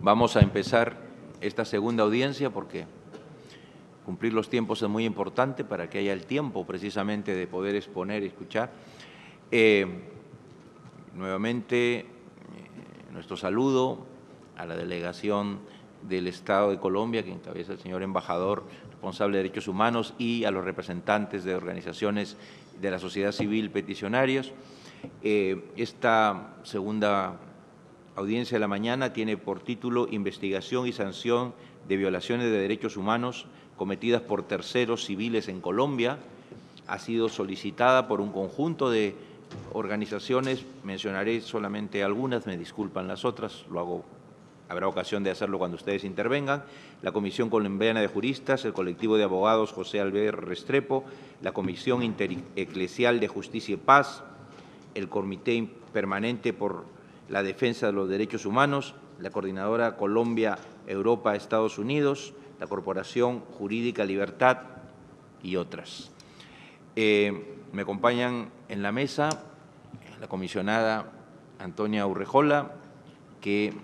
Vamos a empezar esta segunda audiencia porque cumplir los tiempos es muy importante para que haya el tiempo precisamente de poder exponer y escuchar. Eh, nuevamente, eh, nuestro saludo a la delegación del Estado de Colombia, que encabeza el señor embajador responsable de derechos humanos, y a los representantes de organizaciones de la sociedad civil peticionarios. Eh, esta segunda audiencia de la mañana tiene por título Investigación y sanción de violaciones de derechos humanos cometidas por terceros civiles en Colombia. Ha sido solicitada por un conjunto de organizaciones, mencionaré solamente algunas, me disculpan las otras, lo hago, habrá ocasión de hacerlo cuando ustedes intervengan, la Comisión Colombiana de Juristas, el colectivo de abogados José Albert Restrepo, la Comisión Intereclesial de Justicia y Paz, el Comité Permanente por la defensa de los derechos humanos, la coordinadora Colombia, Europa, Estados Unidos, la Corporación Jurídica Libertad y otras. Eh, me acompañan en la mesa la comisionada Antonia Urrejola, que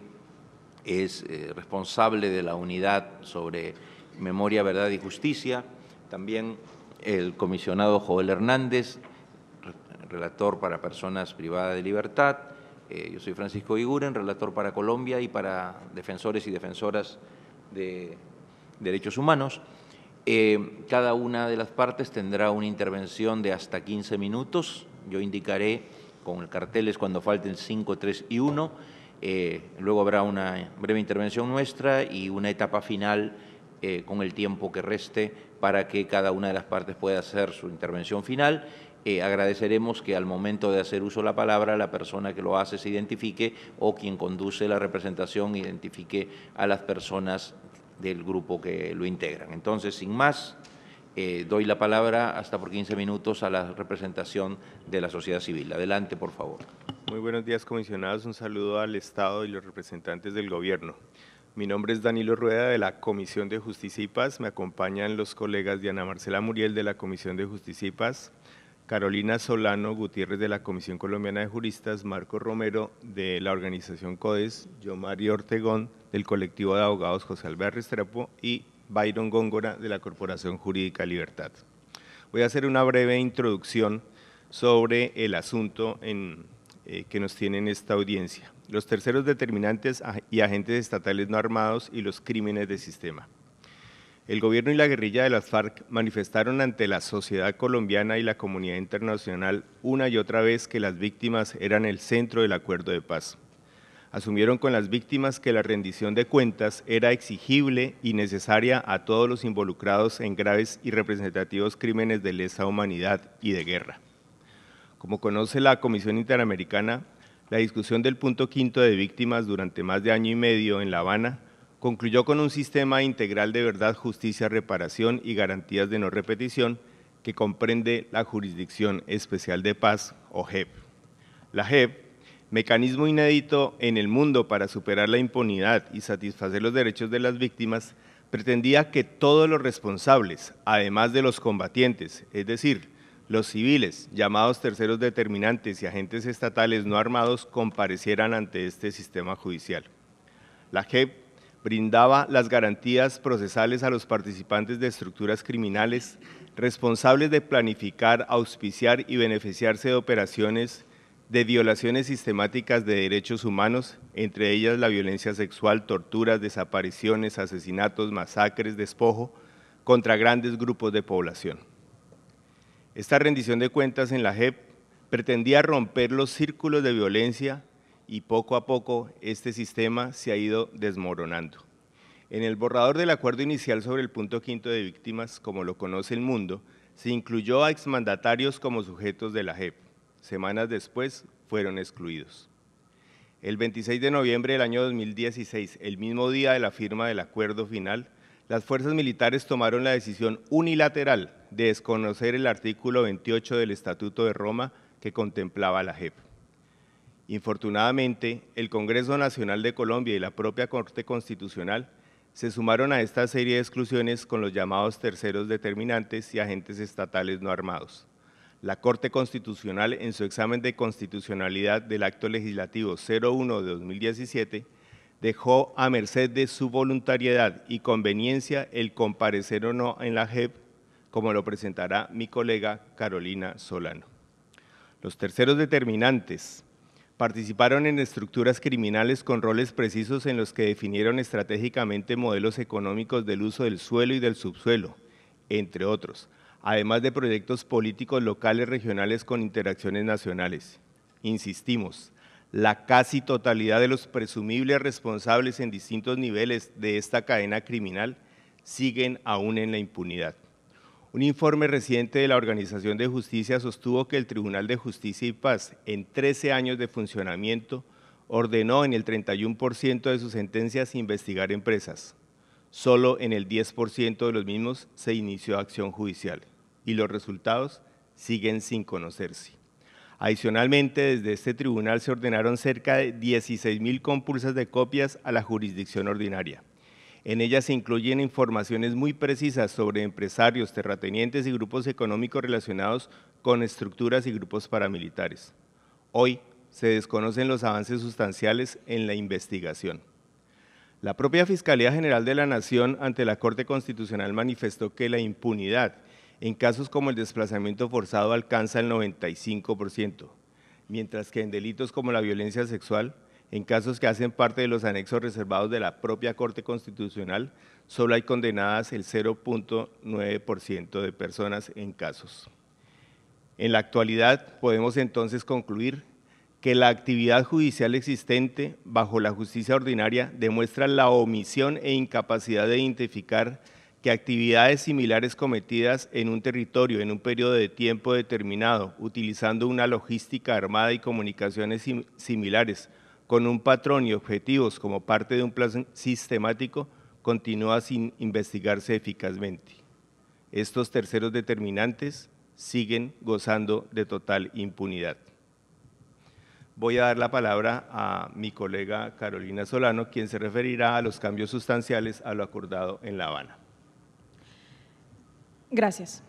es eh, responsable de la unidad sobre memoria, verdad y justicia. También el comisionado Joel Hernández, relator para personas privadas de libertad eh, yo soy Francisco Iguren, relator para Colombia y para defensores y defensoras de derechos humanos. Eh, cada una de las partes tendrá una intervención de hasta 15 minutos. Yo indicaré con el carteles cuando falten 5, 3 y 1. Eh, luego habrá una breve intervención nuestra y una etapa final con el tiempo que reste para que cada una de las partes pueda hacer su intervención final eh, agradeceremos que al momento de hacer uso la palabra, la persona que lo hace se identifique o quien conduce la representación identifique a las personas del grupo que lo integran. Entonces, sin más, eh, doy la palabra hasta por 15 minutos a la representación de la sociedad civil. Adelante, por favor. Muy buenos días, comisionados. Un saludo al Estado y los representantes del Gobierno. Mi nombre es Danilo Rueda de la Comisión de Justicia y Paz. Me acompañan los colegas Diana Marcela Muriel de la Comisión de Justicia y Carolina Solano Gutiérrez de la Comisión Colombiana de Juristas, Marco Romero de la organización CODES, yo Mario Ortegón del colectivo de abogados José Alberto Restrepo y Byron Góngora de la Corporación Jurídica Libertad. Voy a hacer una breve introducción sobre el asunto eh, que nos tiene en esta audiencia, los terceros determinantes y agentes estatales no armados y los crímenes de sistema el gobierno y la guerrilla de las FARC manifestaron ante la sociedad colombiana y la comunidad internacional una y otra vez que las víctimas eran el centro del acuerdo de paz. Asumieron con las víctimas que la rendición de cuentas era exigible y necesaria a todos los involucrados en graves y representativos crímenes de lesa humanidad y de guerra. Como conoce la Comisión Interamericana, la discusión del punto quinto de víctimas durante más de año y medio en La Habana concluyó con un sistema integral de verdad, justicia, reparación y garantías de no repetición que comprende la Jurisdicción Especial de Paz, o JEP. La JEP, mecanismo inédito en el mundo para superar la impunidad y satisfacer los derechos de las víctimas, pretendía que todos los responsables, además de los combatientes, es decir, los civiles, llamados terceros determinantes y agentes estatales no armados, comparecieran ante este sistema judicial. La JEP brindaba las garantías procesales a los participantes de estructuras criminales responsables de planificar, auspiciar y beneficiarse de operaciones de violaciones sistemáticas de derechos humanos, entre ellas la violencia sexual, torturas, desapariciones, asesinatos, masacres, despojo, contra grandes grupos de población. Esta rendición de cuentas en la JEP pretendía romper los círculos de violencia y poco a poco este sistema se ha ido desmoronando. En el borrador del acuerdo inicial sobre el punto quinto de víctimas, como lo conoce el mundo, se incluyó a exmandatarios como sujetos de la JEP. Semanas después fueron excluidos. El 26 de noviembre del año 2016, el mismo día de la firma del acuerdo final, las fuerzas militares tomaron la decisión unilateral de desconocer el artículo 28 del Estatuto de Roma que contemplaba la JEP. Infortunadamente, el Congreso Nacional de Colombia y la propia Corte Constitucional se sumaron a esta serie de exclusiones con los llamados terceros determinantes y agentes estatales no armados. La Corte Constitucional, en su examen de constitucionalidad del Acto Legislativo 01 de 2017, dejó a merced de su voluntariedad y conveniencia el comparecer o no en la JEP, como lo presentará mi colega Carolina Solano. Los terceros determinantes Participaron en estructuras criminales con roles precisos en los que definieron estratégicamente modelos económicos del uso del suelo y del subsuelo, entre otros, además de proyectos políticos locales regionales con interacciones nacionales. Insistimos, la casi totalidad de los presumibles responsables en distintos niveles de esta cadena criminal siguen aún en la impunidad. Un informe reciente de la Organización de Justicia sostuvo que el Tribunal de Justicia y Paz, en 13 años de funcionamiento, ordenó en el 31% de sus sentencias investigar empresas. Solo en el 10% de los mismos se inició acción judicial y los resultados siguen sin conocerse. Adicionalmente, desde este tribunal se ordenaron cerca de 16.000 compulsas de copias a la jurisdicción ordinaria. En ella se incluyen informaciones muy precisas sobre empresarios, terratenientes y grupos económicos relacionados con estructuras y grupos paramilitares. Hoy se desconocen los avances sustanciales en la investigación. La propia Fiscalía General de la Nación ante la Corte Constitucional manifestó que la impunidad en casos como el desplazamiento forzado alcanza el 95%, mientras que en delitos como la violencia sexual en casos que hacen parte de los anexos reservados de la propia Corte Constitucional, solo hay condenadas el 0.9% de personas en casos. En la actualidad podemos entonces concluir que la actividad judicial existente bajo la justicia ordinaria demuestra la omisión e incapacidad de identificar que actividades similares cometidas en un territorio en un periodo de tiempo determinado, utilizando una logística armada y comunicaciones similares, con un patrón y objetivos como parte de un plan sistemático, continúa sin investigarse eficazmente. Estos terceros determinantes siguen gozando de total impunidad. Voy a dar la palabra a mi colega Carolina Solano, quien se referirá a los cambios sustanciales a lo acordado en La Habana. Gracias.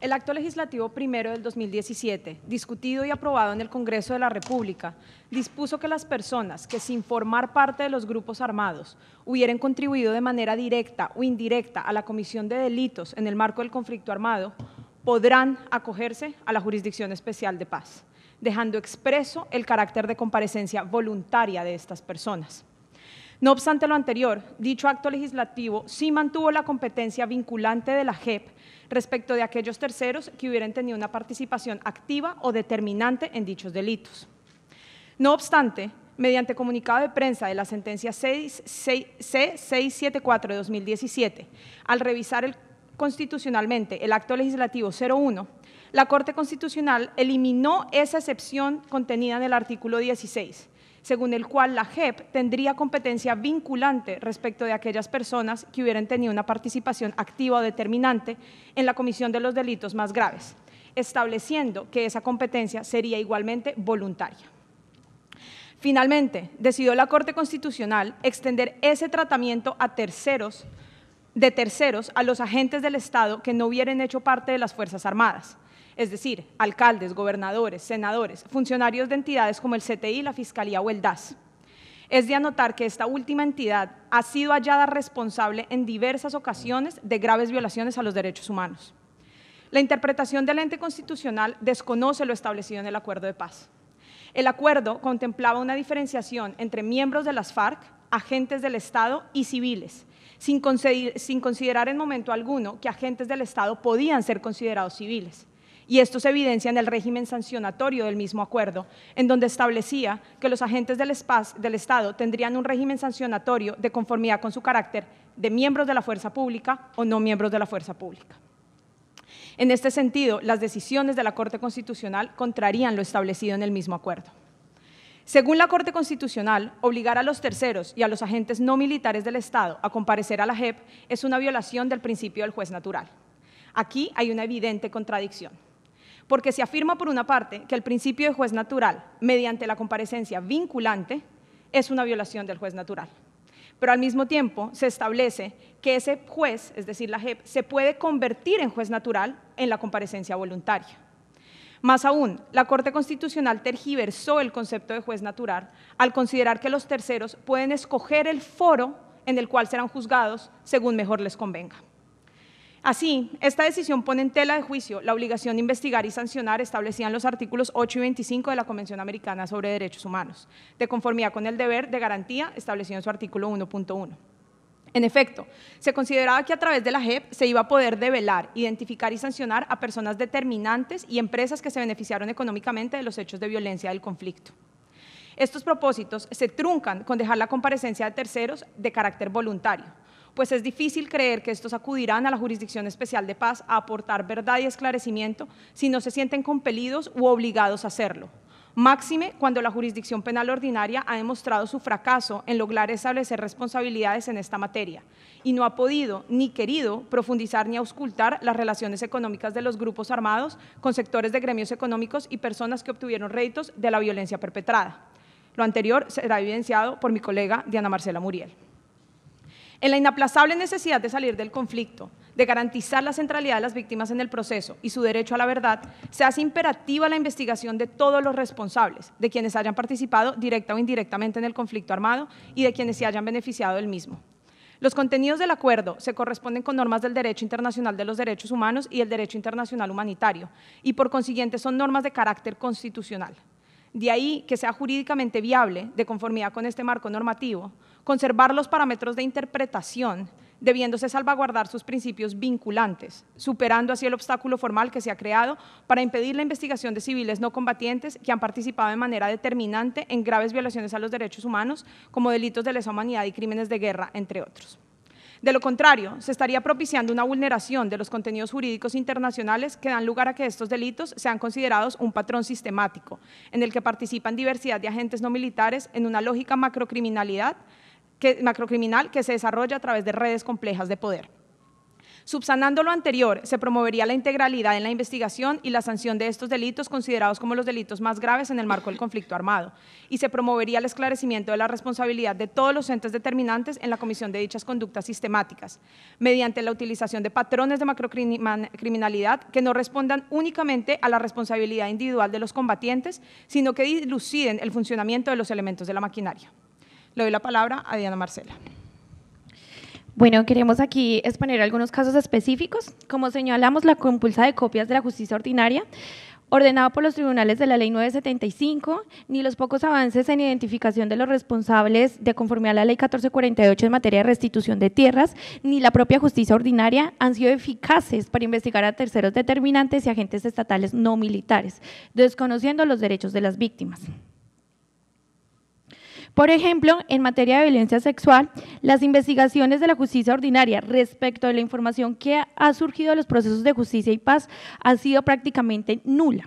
El acto legislativo primero del 2017, discutido y aprobado en el Congreso de la República, dispuso que las personas que sin formar parte de los grupos armados hubieran contribuido de manera directa o indirecta a la comisión de delitos en el marco del conflicto armado, podrán acogerse a la Jurisdicción Especial de Paz, dejando expreso el carácter de comparecencia voluntaria de estas personas. No obstante lo anterior, dicho acto legislativo sí mantuvo la competencia vinculante de la JEP respecto de aquellos terceros que hubieran tenido una participación activa o determinante en dichos delitos. No obstante, mediante comunicado de prensa de la sentencia C674 de 2017, al revisar constitucionalmente el acto legislativo 01, la Corte Constitucional eliminó esa excepción contenida en el artículo 16 según el cual la JEP tendría competencia vinculante respecto de aquellas personas que hubieran tenido una participación activa o determinante en la comisión de los delitos más graves, estableciendo que esa competencia sería igualmente voluntaria. Finalmente, decidió la Corte Constitucional extender ese tratamiento a terceros de terceros a los agentes del Estado que no hubieran hecho parte de las Fuerzas Armadas, es decir, alcaldes, gobernadores, senadores, funcionarios de entidades como el CTI, la Fiscalía o el DAS. Es de anotar que esta última entidad ha sido hallada responsable en diversas ocasiones de graves violaciones a los derechos humanos. La interpretación del ente constitucional desconoce lo establecido en el acuerdo de paz. El acuerdo contemplaba una diferenciación entre miembros de las FARC, agentes del Estado y civiles, sin, sin, considerar en momento alguno que agentes del Estado podían ser considerados civiles y esto se evidencia en el régimen sancionatorio del mismo acuerdo, en donde establecía que los agentes del, Estado tendrían un régimen sancionatorio de conformidad con su carácter de miembros de la fuerza pública o no miembros de la fuerza pública. En este sentido, las decisiones de la Corte Constitucional contrarían lo establecido en el mismo acuerdo. Según la Corte Constitucional, obligar a los terceros y a los agentes no militares del Estado a comparecer a la JEP es una violación del principio del juez natural. Aquí hay una evidente contradicción porque se afirma por una parte que el principio de juez natural, mediante la comparecencia vinculante, es una violación del juez natural. Pero al mismo tiempo se establece que ese juez, es decir, la JEP, se puede convertir en juez natural en la comparecencia voluntaria. Más aún, la Corte Constitucional tergiversó el concepto de juez natural al considerar que los terceros pueden escoger el foro en el cual serán juzgados según mejor les convenga. Así, esta decisión pone en tela de juicio la obligación de investigar y sancionar establecida en los artículos 8 y 25 de la Convención Americana sobre Derechos Humanos, de conformidad con el deber de garantía establecido en su artículo 1.1. En efecto, se consideraba que a través de la JEP se iba a poder develar, identificar y sancionar a personas determinantes y empresas que se beneficiaron económicamente de los hechos de violencia del conflicto. Estos propósitos se truncan con dejar la comparecencia de terceros de carácter voluntario, pues es difícil creer que estos acudirán a la Jurisdicción Especial de Paz a aportar verdad y esclarecimiento si no se sienten compelidos u obligados a hacerlo. Máxime cuando la jurisdicción penal ordinaria ha demostrado su fracaso en lograr establecer responsabilidades en esta materia y no ha podido ni querido profundizar ni auscultar las relaciones económicas de los grupos armados con sectores de gremios económicos y personas que obtuvieron réditos de la violencia perpetrada. Lo anterior será evidenciado por mi colega Diana Marcela Muriel. En la inaplazable necesidad de salir del conflicto, de garantizar la centralidad de las víctimas en el proceso y su derecho a la verdad, se hace imperativa la investigación de todos los responsables, de quienes hayan participado directa o indirectamente en el conflicto armado y de quienes se hayan beneficiado del mismo. Los contenidos del acuerdo se corresponden con normas del derecho internacional de los derechos humanos y el derecho internacional humanitario, y por consiguiente son normas de carácter constitucional. De ahí que sea jurídicamente viable, de conformidad con este marco normativo, conservar los parámetros de interpretación, debiéndose salvaguardar sus principios vinculantes, superando así el obstáculo formal que se ha creado para impedir la investigación de civiles no combatientes que han participado de manera determinante en graves violaciones a los derechos humanos, como delitos de lesa humanidad y crímenes de guerra, entre otros. De lo contrario, se estaría propiciando una vulneración de los contenidos jurídicos internacionales que dan lugar a que estos delitos sean considerados un patrón sistemático, en el que participan diversidad de agentes no militares en una lógica macrocriminalidad que, macrocriminal que se desarrolla a través de redes complejas de poder. Subsanando lo anterior, se promovería la integralidad en la investigación y la sanción de estos delitos considerados como los delitos más graves en el marco del conflicto armado, y se promovería el esclarecimiento de la responsabilidad de todos los entes determinantes en la comisión de dichas conductas sistemáticas, mediante la utilización de patrones de macrocriminalidad que no respondan únicamente a la responsabilidad individual de los combatientes, sino que diluciden el funcionamiento de los elementos de la maquinaria. Le doy la palabra a Diana Marcela. Bueno, queremos aquí exponer algunos casos específicos. Como señalamos, la compulsa de copias de la justicia ordinaria ordenada por los tribunales de la Ley 975, ni los pocos avances en identificación de los responsables de conformidad a la Ley 1448 en materia de restitución de tierras, ni la propia justicia ordinaria han sido eficaces para investigar a terceros determinantes y agentes estatales no militares, desconociendo los derechos de las víctimas. Por ejemplo, en materia de violencia sexual, las investigaciones de la justicia ordinaria respecto de la información que ha surgido de los procesos de justicia y paz ha sido prácticamente nula.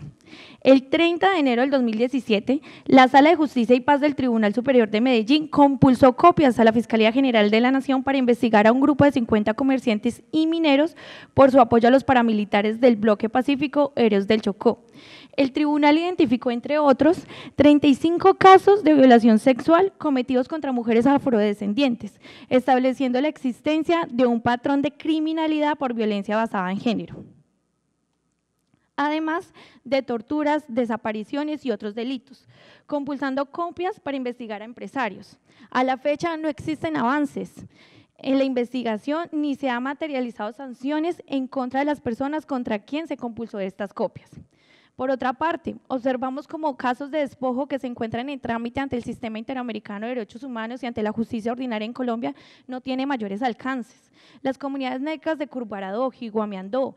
El 30 de enero del 2017, la Sala de Justicia y Paz del Tribunal Superior de Medellín compulsó copias a la Fiscalía General de la Nación para investigar a un grupo de 50 comerciantes y mineros por su apoyo a los paramilitares del bloque pacífico Héroes del Chocó. El tribunal identificó, entre otros, 35 casos de violación sexual cometidos contra mujeres afrodescendientes, estableciendo la existencia de un patrón de criminalidad por violencia basada en género además de torturas, desapariciones y otros delitos, compulsando copias para investigar a empresarios. A la fecha no existen avances en la investigación ni se han materializado sanciones en contra de las personas contra quien se compulsó estas copias. Por otra parte, observamos como casos de despojo que se encuentran en trámite ante el Sistema Interamericano de Derechos Humanos y ante la justicia ordinaria en Colombia no tiene mayores alcances. Las comunidades negras de y Jiguamiandó,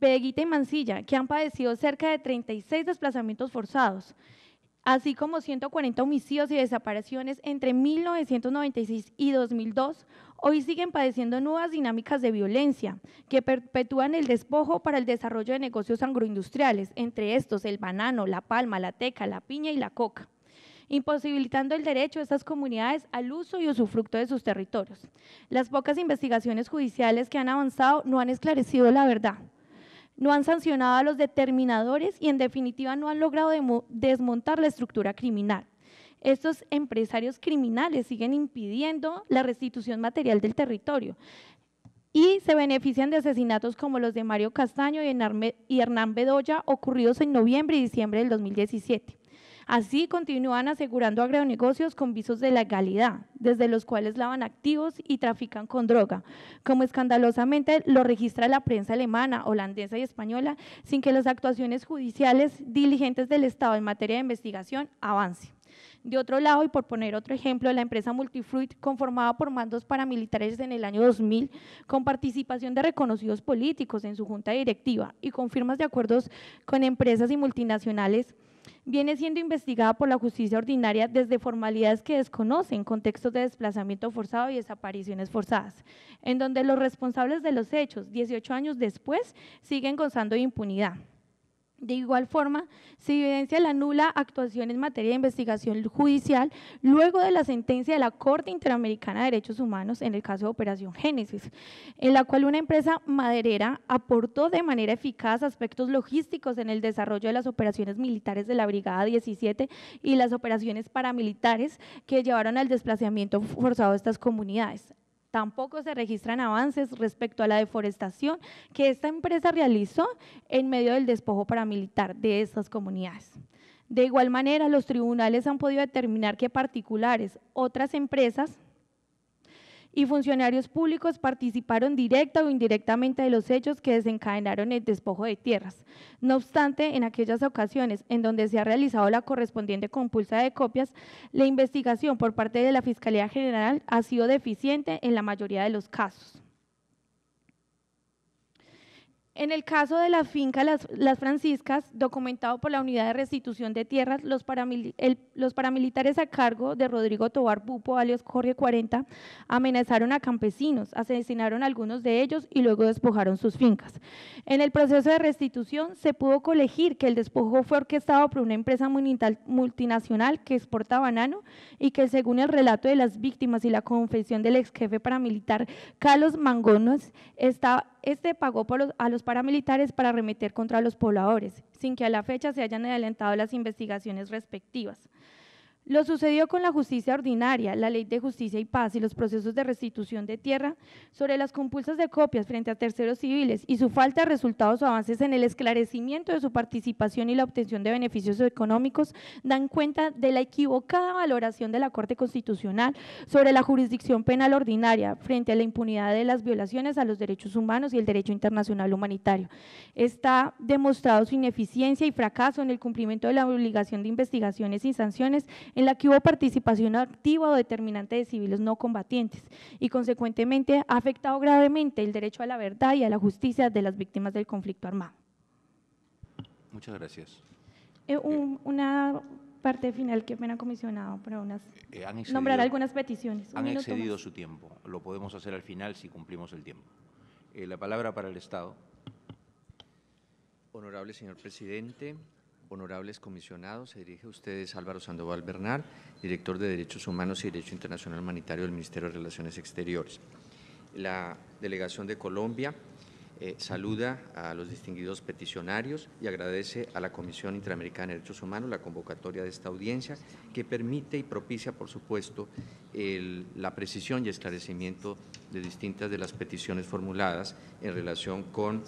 Veguita y Mancilla, que han padecido cerca de 36 desplazamientos forzados, así como 140 homicidios y desapariciones entre 1996 y 2002, hoy siguen padeciendo nuevas dinámicas de violencia que perpetúan el despojo para el desarrollo de negocios agroindustriales, entre estos el banano, la palma, la teca, la piña y la coca imposibilitando el derecho de estas comunidades al uso y usufructo de sus territorios. Las pocas investigaciones judiciales que han avanzado no han esclarecido la verdad, no han sancionado a los determinadores y en definitiva no han logrado desmontar la estructura criminal. Estos empresarios criminales siguen impidiendo la restitución material del territorio y se benefician de asesinatos como los de Mario Castaño y Hernán Bedoya ocurridos en noviembre y diciembre del 2017. Así continúan asegurando agronegocios con visos de legalidad, desde los cuales lavan activos y trafican con droga, como escandalosamente lo registra la prensa alemana, holandesa y española, sin que las actuaciones judiciales diligentes del Estado en materia de investigación avancen. De otro lado, y por poner otro ejemplo, la empresa Multifruit, conformada por mandos paramilitares en el año 2000, con participación de reconocidos políticos en su junta directiva y con firmas de acuerdos con empresas y multinacionales, viene siendo investigada por la justicia ordinaria desde formalidades que desconocen, contextos de desplazamiento forzado y desapariciones forzadas, en donde los responsables de los hechos, 18 años después, siguen gozando de impunidad. De igual forma, se evidencia la nula actuación en materia de investigación judicial luego de la sentencia de la Corte Interamericana de Derechos Humanos en el caso de Operación Génesis, en la cual una empresa maderera aportó de manera eficaz aspectos logísticos en el desarrollo de las operaciones militares de la Brigada 17 y las operaciones paramilitares que llevaron al desplazamiento forzado de estas comunidades. Tampoco se registran avances respecto a la deforestación que esta empresa realizó en medio del despojo paramilitar de estas comunidades. De igual manera, los tribunales han podido determinar que particulares, otras empresas, y funcionarios públicos participaron directa o indirectamente de los hechos que desencadenaron el despojo de tierras. No obstante, en aquellas ocasiones en donde se ha realizado la correspondiente compulsa de copias, la investigación por parte de la Fiscalía General ha sido deficiente en la mayoría de los casos. En el caso de la finca Las, Las Franciscas, documentado por la Unidad de Restitución de Tierras, los, paramilitares a cargo de Rodrigo Tobar Pupo, alias Jorge 40, amenazaron a campesinos, asesinaron a algunos de ellos y luego despojaron sus fincas. En el proceso de restitución se pudo colegir que el despojo fue orquestado por una empresa multinacional que exporta banano y que según el relato de las víctimas y la confesión del ex jefe paramilitar Carlos Mangonos, está este pagó a los paramilitares para remeter contra los pobladores, sin que a la fecha se hayan adelantado las investigaciones respectivas. Lo sucedió con la justicia ordinaria, la ley de justicia y paz y los procesos de restitución de tierra sobre las compulsas de copias frente a terceros civiles y su falta de resultados o avances en el esclarecimiento de su participación y la obtención de beneficios económicos dan cuenta de la equivocada valoración de la Corte Constitucional sobre la jurisdicción penal ordinaria frente a la impunidad de las violaciones a los derechos humanos y el derecho internacional humanitario. Está demostrado su ineficiencia y fracaso en el cumplimiento de la obligación de investigaciones y sanciones en la que hubo participación activa o determinante de civiles no combatientes y consecuentemente ha afectado gravemente el derecho a la verdad y a la justicia de las víctimas del conflicto armado. Muchas gracias. Eh, una parte final, que me ha comisionado, para unas, eh, eh, nombrar algunas peticiones. Han excedido su tiempo, lo podemos hacer al final si cumplimos el tiempo. la palabra para el Estado. Honorable señor presidente, Honorables comisionados, se dirige a ustedes Álvaro Sandoval Bernal, director de Derechos Humanos y Derecho Internacional Humanitario del Ministerio de Relaciones Exteriores. La delegación de Colombia eh, saluda a los distinguidos peticionarios y agradece a la Comisión Interamericana de Derechos Humanos la convocatoria de esta audiencia que permite y propicia, por supuesto, la precisión y esclarecimiento de distintas de las peticiones formuladas en relación con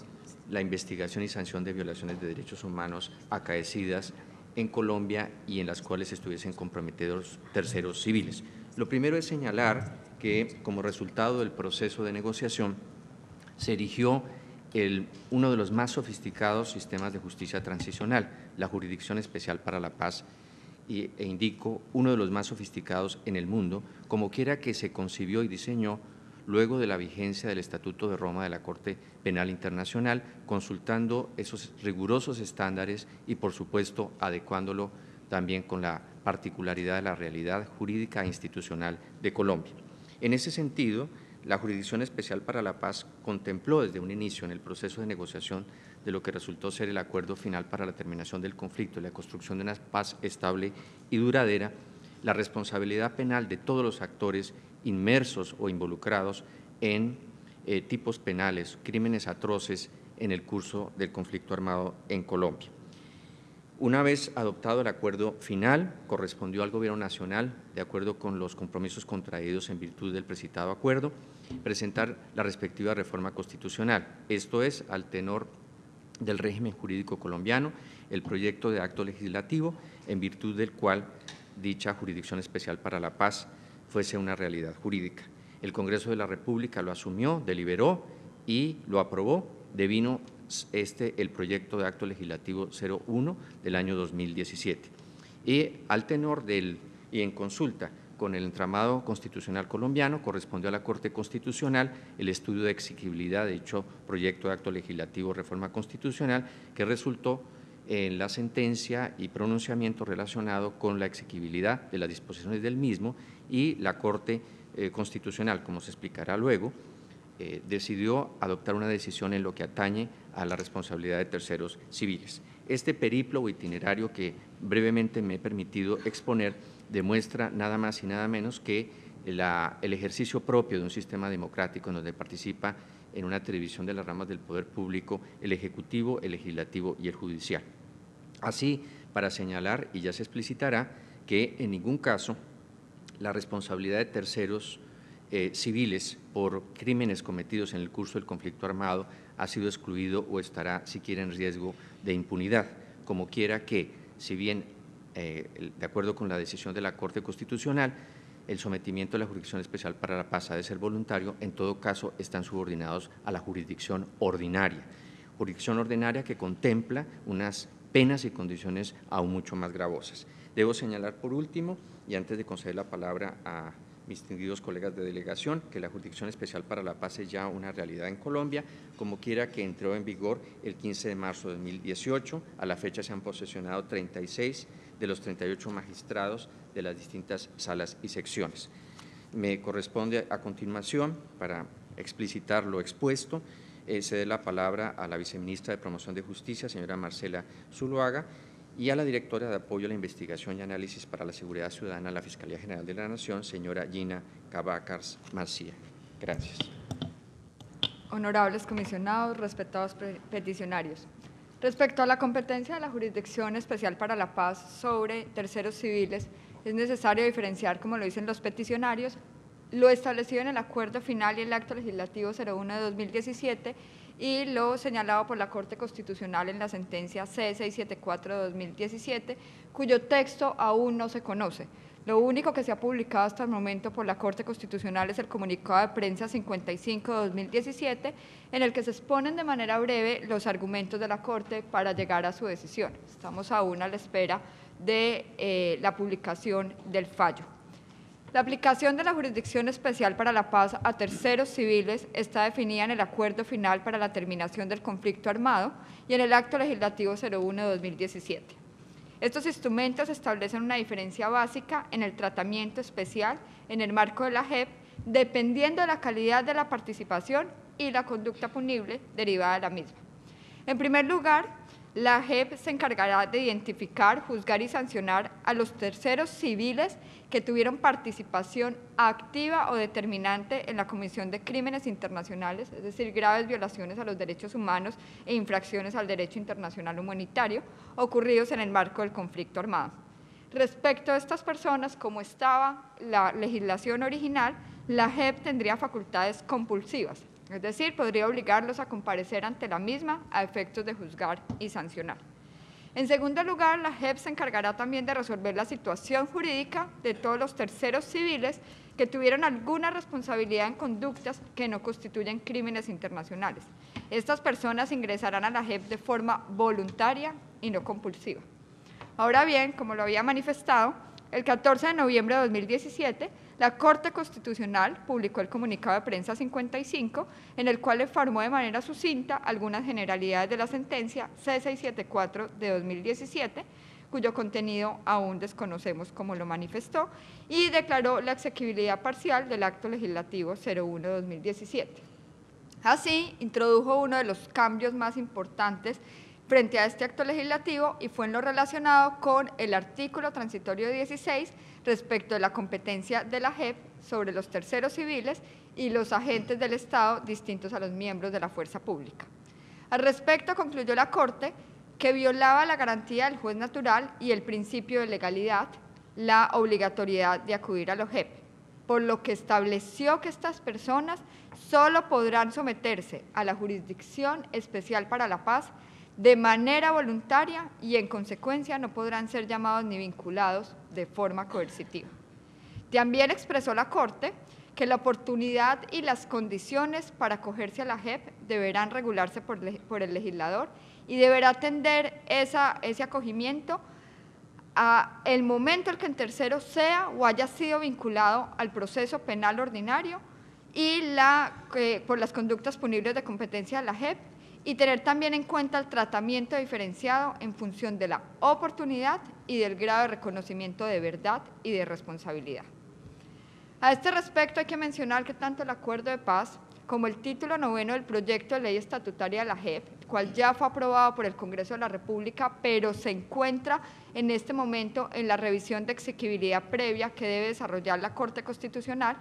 la investigación y sanción de violaciones de derechos humanos acaecidas en Colombia y en las cuales estuviesen comprometidos terceros civiles. Lo primero es señalar que como resultado del proceso de negociación se erigió uno de los más sofisticados sistemas de justicia transicional, la Jurisdicción Especial para la Paz, y, e indico uno de los más sofisticados en el mundo, como quiera que se concibió y diseñó luego de la vigencia del Estatuto de Roma de la Corte Penal Internacional, consultando esos rigurosos estándares y, por supuesto, adecuándolo también con la particularidad de la realidad jurídica e institucional de Colombia. En ese sentido, la Jurisdicción Especial para la Paz contempló desde un inicio en el proceso de negociación de lo que resultó ser el acuerdo final para la terminación del conflicto y la construcción de una paz estable y duradera la responsabilidad penal de todos los actores inmersos o involucrados en eh, tipos penales, crímenes atroces en el curso del conflicto armado en Colombia. Una vez adoptado el acuerdo final, correspondió al Gobierno Nacional, de acuerdo con los compromisos contraídos en virtud del precitado acuerdo, presentar la respectiva reforma constitucional. Esto es, al tenor del régimen jurídico colombiano, el proyecto de acto legislativo en virtud del cual dicha jurisdicción especial para la paz fuese una realidad jurídica. El Congreso de la República lo asumió, deliberó y lo aprobó, devino este el proyecto de acto legislativo 01 del año 2017. Y al tenor del y en consulta con el entramado constitucional colombiano, correspondió a la Corte Constitucional el estudio de exequibilidad de dicho proyecto de acto legislativo reforma constitucional que resultó en la sentencia y pronunciamiento relacionado con la exequibilidad de las disposiciones del mismo y la Corte eh, Constitucional, como se explicará luego, eh, decidió adoptar una decisión en lo que atañe a la responsabilidad de terceros civiles. Este periplo o itinerario que brevemente me he permitido exponer demuestra nada más y nada menos que el ejercicio propio de un sistema democrático en donde participa en una televisión de las ramas del poder público el ejecutivo, el legislativo y el judicial. Así, para señalar, y ya se explicitará, que en ningún caso la responsabilidad de terceros eh, civiles por crímenes cometidos en el curso del conflicto armado ha sido excluido o estará siquiera en riesgo de impunidad, como quiera que, si bien eh, de acuerdo con la decisión de la Corte Constitucional, el sometimiento a la jurisdicción especial para la paz ha de ser voluntario, en todo caso están subordinados a la jurisdicción ordinaria. Jurisdicción ordinaria que contempla unas penas y condiciones aún mucho más gravosas. Debo señalar por último, y antes de conceder la palabra a mis distinguidos colegas de delegación, que la Jurisdicción Especial para la Paz es ya una realidad en Colombia, como quiera que entró en vigor el 15 de marzo de 2018, a la fecha se han posesionado 36 de los 38 magistrados de las distintas salas y secciones. Me corresponde a continuación, para explicitar lo expuesto, eh, ceder la palabra a la viceministra de Promoción de Justicia, señora Marcela Zuluaga, y a la directora de Apoyo a la Investigación y Análisis para la Seguridad Ciudadana de la Fiscalía General de la Nación, señora Gina Cabacars Marcía. Gracias. Honorables comisionados, respetados peticionarios, Respecto a la competencia de la Jurisdicción Especial para la Paz sobre terceros civiles, es necesario diferenciar, como lo dicen los peticionarios, lo establecido en el acuerdo final y el acto legislativo 01 de 2017 y lo señalado por la Corte Constitucional en la sentencia C674 de 2017, cuyo texto aún no se conoce. Lo único que se ha publicado hasta el momento por la Corte Constitucional es el comunicado de prensa 55-2017, en el que se exponen de manera breve los argumentos de la Corte para llegar a su decisión. Estamos aún a la espera de eh, la publicación del fallo. La aplicación de la Jurisdicción Especial para la Paz a terceros civiles está definida en el Acuerdo Final para la Terminación del Conflicto Armado y en el Acto Legislativo 01 de 2017. Estos instrumentos establecen una diferencia básica en el tratamiento especial en el marco de la JEP, dependiendo de la calidad de la participación y la conducta punible derivada de la misma. En primer lugar, la JEP se encargará de identificar, juzgar y sancionar a los terceros civiles que tuvieron participación activa o determinante en la comisión de crímenes internacionales, es decir, graves violaciones a los derechos humanos e infracciones al derecho internacional humanitario ocurridos en el marco del conflicto armado. Respecto a estas personas, como estaba la legislación original, la JEP tendría facultades compulsivas, es decir, podría obligarlos a comparecer ante la misma a efectos de juzgar y sancionar. En segundo lugar, la JEP se encargará también de resolver la situación jurídica de todos los terceros civiles que tuvieron alguna responsabilidad en conductas que no constituyen crímenes internacionales. Estas personas ingresarán a la JEP de forma voluntaria y no compulsiva. Ahora bien, como lo había manifestado, el 14 de noviembre de 2017, la Corte Constitucional publicó el comunicado de prensa 55, en el cual formó de manera sucinta algunas generalidades de la sentencia C674 de 2017 cuyo contenido aún desconocemos como lo manifestó, y declaró la exequibilidad parcial del acto legislativo 01-2017. Así, introdujo uno de los cambios más importantes frente a este acto legislativo y fue en lo relacionado con el artículo transitorio 16 respecto de la competencia de la JEP sobre los terceros civiles y los agentes del Estado distintos a los miembros de la fuerza pública. Al respecto, concluyó la Corte que violaba la garantía del juez natural y el principio de legalidad, la obligatoriedad de acudir a los JEP, por lo que estableció que estas personas solo podrán someterse a la Jurisdicción Especial para la Paz de manera voluntaria y en consecuencia no podrán ser llamados ni vinculados de forma coercitiva. También expresó la Corte que la oportunidad y las condiciones para acogerse a la JEP deberán regularse por, el legislador y deberá atender ese acogimiento a el momento en que el tercero sea o haya sido vinculado al proceso penal ordinario y por las conductas punibles de competencia de la JEP y tener también en cuenta el tratamiento diferenciado en función de la oportunidad y del grado de reconocimiento de verdad y de responsabilidad. A este respecto hay que mencionar que tanto el acuerdo de paz como el título noveno del proyecto de ley estatutaria de la JEP, cual ya fue aprobado por el Congreso de la República, pero se encuentra en este momento en la revisión de exequibilidad previa que debe desarrollar la Corte Constitucional,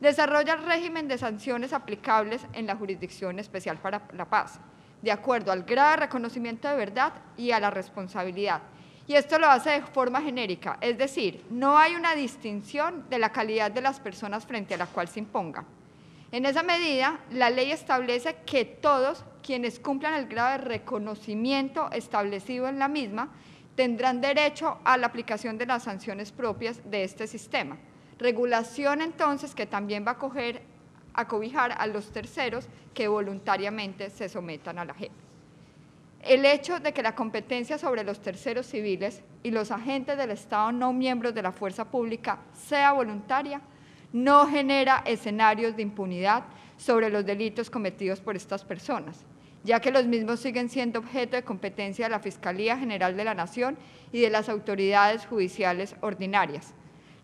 Desarrolla el régimen de sanciones aplicables en la Jurisdicción Especial para la Paz, de acuerdo al grado de reconocimiento de verdad y a la responsabilidad. Y esto lo hace de forma genérica, es decir, no hay una distinción de la calidad de las personas frente a la cual se imponga. En esa medida, la ley establece que todos quienes cumplan el grado de reconocimiento establecido en la misma tendrán derecho a la aplicación de las sanciones propias de este sistema. Regulación entonces que también va a coger, cobijar a los terceros que voluntariamente se sometan a la JEP. El hecho de que la competencia sobre los terceros civiles y los agentes del Estado no miembros de la fuerza pública sea voluntaria no genera escenarios de impunidad sobre los delitos cometidos por estas personas, ya que los mismos siguen siendo objeto de competencia de la Fiscalía General de la Nación y de las autoridades judiciales ordinarias,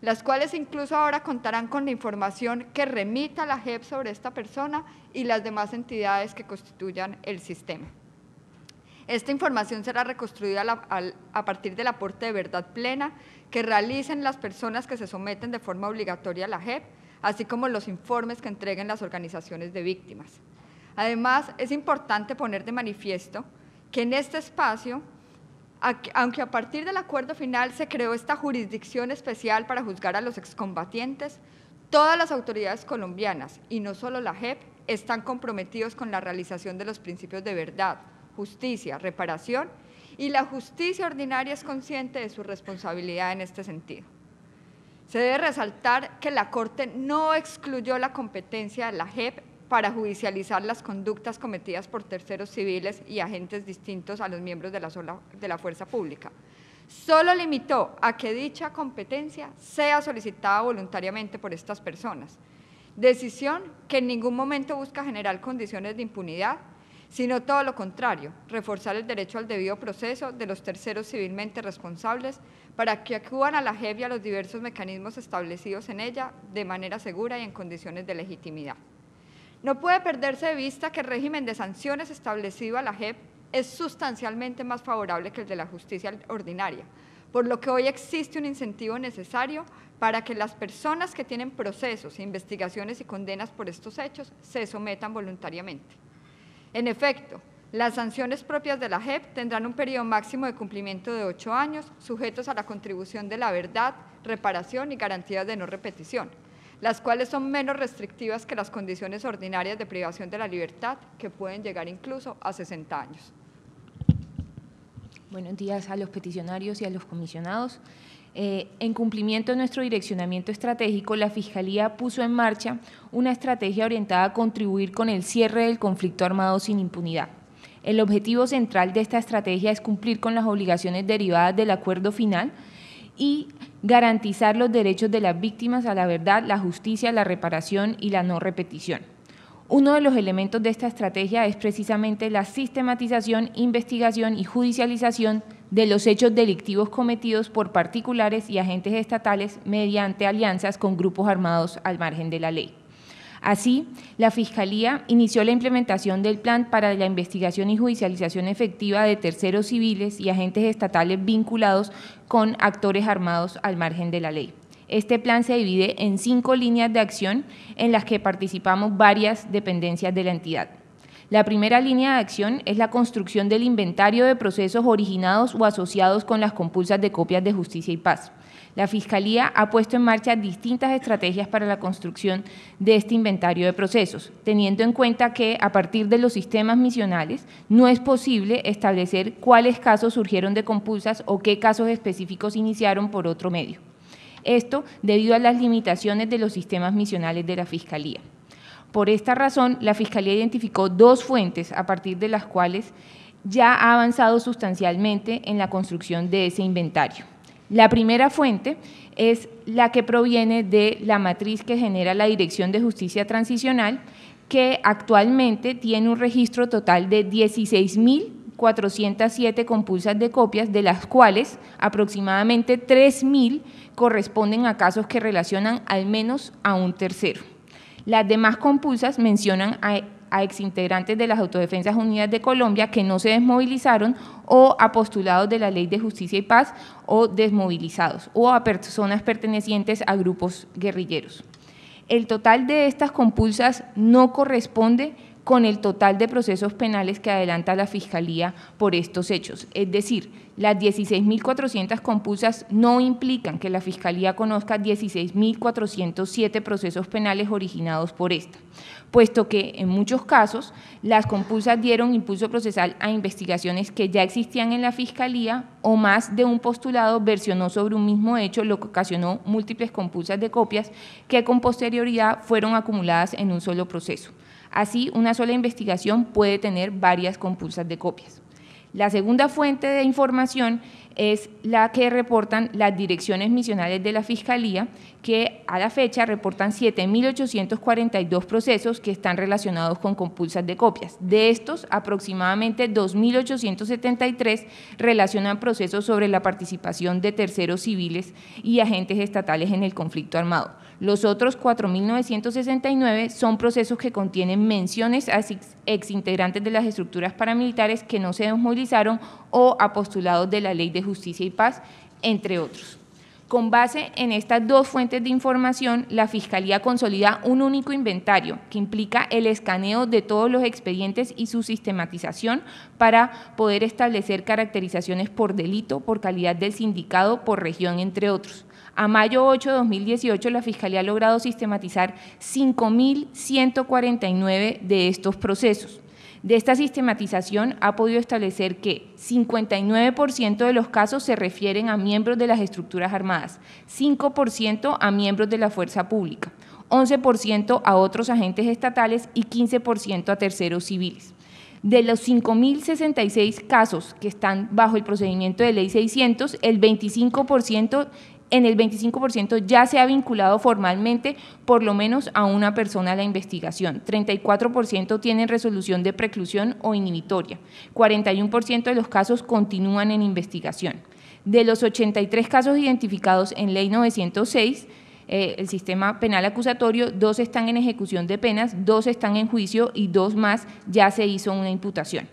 las cuales incluso ahora contarán con la información que remita la JEP sobre esta persona y las demás entidades que constituyan el sistema. Esta información será reconstruida a, partir del aporte de verdad plena que realicen las personas que se someten de forma obligatoria a la JEP, así como los informes que entreguen las organizaciones de víctimas. Además, es importante poner de manifiesto que en este espacio aunque a partir del acuerdo final se creó esta jurisdicción especial para juzgar a los excombatientes, todas las autoridades colombianas, y no solo la JEP, están comprometidos con la realización de los principios de verdad, justicia, reparación, y la justicia ordinaria es consciente de su responsabilidad en este sentido. Se debe resaltar que la Corte no excluyó la competencia de la JEP para judicializar las conductas cometidas por terceros civiles y agentes distintos a los miembros de la, fuerza pública. Solo limitó a que dicha competencia sea solicitada voluntariamente por estas personas, decisión que en ningún momento busca generar condiciones de impunidad, sino todo lo contrario, reforzar el derecho al debido proceso de los terceros civilmente responsables para que acudan a la JEP a los diversos mecanismos establecidos en ella de manera segura y en condiciones de legitimidad. No puede perderse de vista que el régimen de sanciones establecido a la JEP es sustancialmente más favorable que el de la justicia ordinaria, por lo que hoy existe un incentivo necesario para que las personas que tienen procesos, investigaciones y condenas por estos hechos se sometan voluntariamente. En efecto, las sanciones propias de la JEP tendrán un periodo máximo de cumplimiento de ocho años, sujetos a la contribución de la verdad, reparación y garantía de no repetición las cuales son menos restrictivas que las condiciones ordinarias de privación de la libertad, que pueden llegar incluso a 60 años. Buenos días a los peticionarios y a los comisionados. Eh, en cumplimiento de nuestro direccionamiento estratégico, la Fiscalía puso en marcha una estrategia orientada a contribuir con el cierre del conflicto armado sin impunidad. El objetivo central de esta estrategia es cumplir con las obligaciones derivadas del acuerdo final y garantizar los derechos de las víctimas a la verdad, la justicia, la reparación y la no repetición. Uno de los elementos de esta estrategia es precisamente la sistematización, investigación y judicialización de los hechos delictivos cometidos por particulares y agentes estatales mediante alianzas con grupos armados al margen de la ley. Así, la Fiscalía inició la implementación del plan para la investigación y judicialización efectiva de terceros civiles y agentes estatales vinculados con actores armados al margen de la ley. Este plan se divide en cinco líneas de acción en las que participamos varias dependencias de la entidad. La primera línea de acción es la construcción del inventario de procesos originados o asociados con las compulsas de copias de justicia y paz. La Fiscalía ha puesto en marcha distintas estrategias para la construcción de este inventario de procesos, teniendo en cuenta que a partir de los sistemas misionales no es posible establecer cuáles casos surgieron de compulsas o qué casos específicos iniciaron por otro medio. Esto debido a las limitaciones de los sistemas misionales de la Fiscalía. Por esta razón, la Fiscalía identificó dos fuentes a partir de las cuales ya ha avanzado sustancialmente en la construcción de ese inventario. La primera fuente es la que proviene de la matriz que genera la Dirección de Justicia Transicional, que actualmente tiene un registro total de 16.407 compulsas de copias, de las cuales aproximadamente 3.000 corresponden a casos que relacionan al menos a un tercero. Las demás compulsas mencionan a exintegrantes de las Autodefensas Unidas de Colombia que no se desmovilizaron o a postulados de la Ley de Justicia y Paz o desmovilizados o a personas pertenecientes a grupos guerrilleros. El total de estas compulsas no corresponde con el total de procesos penales que adelanta la Fiscalía por estos hechos. Es decir, las 16.400 compulsas no implican que la Fiscalía conozca 16.407 procesos penales originados por esta, puesto que en muchos casos las compulsas dieron impulso procesal a investigaciones que ya existían en la Fiscalía o más de un postulado versionó sobre un mismo hecho, lo que ocasionó múltiples compulsas de copias que con posterioridad fueron acumuladas en un solo proceso. Así, una sola investigación puede tener varias compulsas de copias. La segunda fuente de información es la que reportan las direcciones misionales de la Fiscalía, que a la fecha reportan 7.842 procesos que están relacionados con compulsas de copias. De estos, aproximadamente 2.873 relacionan procesos sobre la participación de terceros civiles y agentes estatales en el conflicto armado. Los otros 4.969 son procesos que contienen menciones a exintegrantes de las estructuras paramilitares que no se desmovilizaron o a postulados de la Ley de Justicia y Paz, entre otros. Con base en estas dos fuentes de información, la Fiscalía consolida un único inventario que implica el escaneo de todos los expedientes y su sistematización para poder establecer caracterizaciones por delito, por calidad del sindicado, por región, entre otros. A mayo 8 de 2018, la Fiscalía ha logrado sistematizar 5.149 de estos procesos. De esta sistematización ha podido establecer que 59% de los casos se refieren a miembros de las estructuras armadas, 5% a miembros de la fuerza pública, 11% a otros agentes estatales y 15% a terceros civiles. De los 5.066 casos que están bajo el procedimiento de ley 600, el 25% en el 25% ya se ha vinculado formalmente por lo menos a una persona a la investigación, 34% tienen resolución de preclusión o inhibitoria, 41% de los casos continúan en investigación. De los 83 casos identificados en Ley 906, eh, el sistema penal acusatorio, dos están en ejecución de penas, dos están en juicio y dos más ya se hizo una imputación.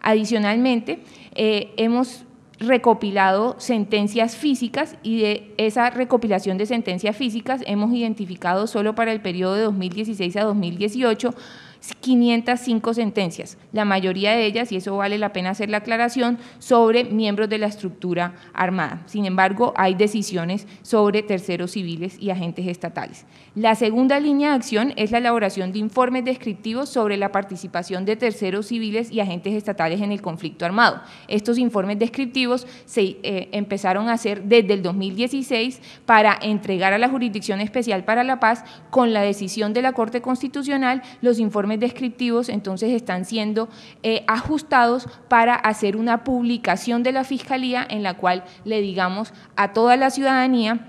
Adicionalmente, eh, hemos recopilado sentencias físicas y de esa recopilación de sentencias físicas hemos identificado solo para el periodo de 2016 a 2018 505 sentencias, la mayoría de ellas, y eso vale la pena hacer la aclaración, sobre miembros de la estructura armada. Sin embargo, hay decisiones sobre terceros civiles y agentes estatales. La segunda línea de acción es la elaboración de informes descriptivos sobre la participación de terceros civiles y agentes estatales en el conflicto armado. Estos informes descriptivos se eh, empezaron a hacer desde el 2016 para entregar a la Jurisdicción Especial para la Paz, con la decisión de la Corte Constitucional, los informes descriptivos entonces están siendo eh, ajustados para hacer una publicación de la Fiscalía en la cual le digamos a toda la ciudadanía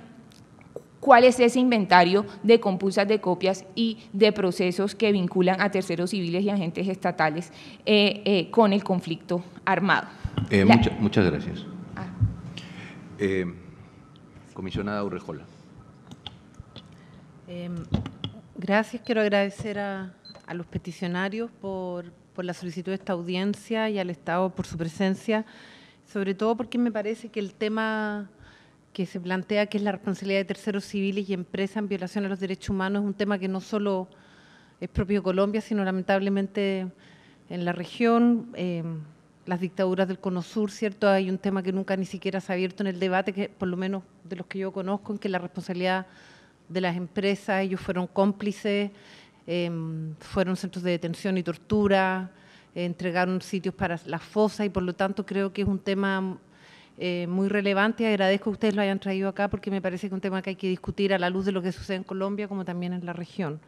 cuál es ese inventario de compulsas de copias y de procesos que vinculan a terceros civiles y agentes estatales eh, eh, con el conflicto armado. muchas gracias. Ah. comisionada Urrejola. Em, gracias, quiero agradecer a, a los peticionarios por, la solicitud de esta audiencia y al Estado por su presencia, sobre todo porque me parece que el tema que se plantea, que es la responsabilidad de terceros civiles y empresas en violación a los derechos humanos, es un tema que no solo es propio de Colombia, sino lamentablemente en la región, eh, las dictaduras del Cono Sur, ¿cierto? Hay un tema que nunca ni siquiera se ha abierto en el debate, que por lo menos de los que yo conozco, en que la responsabilidad de las empresas, ellos fueron cómplices, Em, fueron centros de detención y tortura, entregaron sitios para las fosas y por lo tanto creo que es un tema eh, muy relevante. Agradezco que ustedes lo hayan traído acá porque me parece que es un tema que hay que discutir a la luz de lo que sucede en Colombia como también en la región.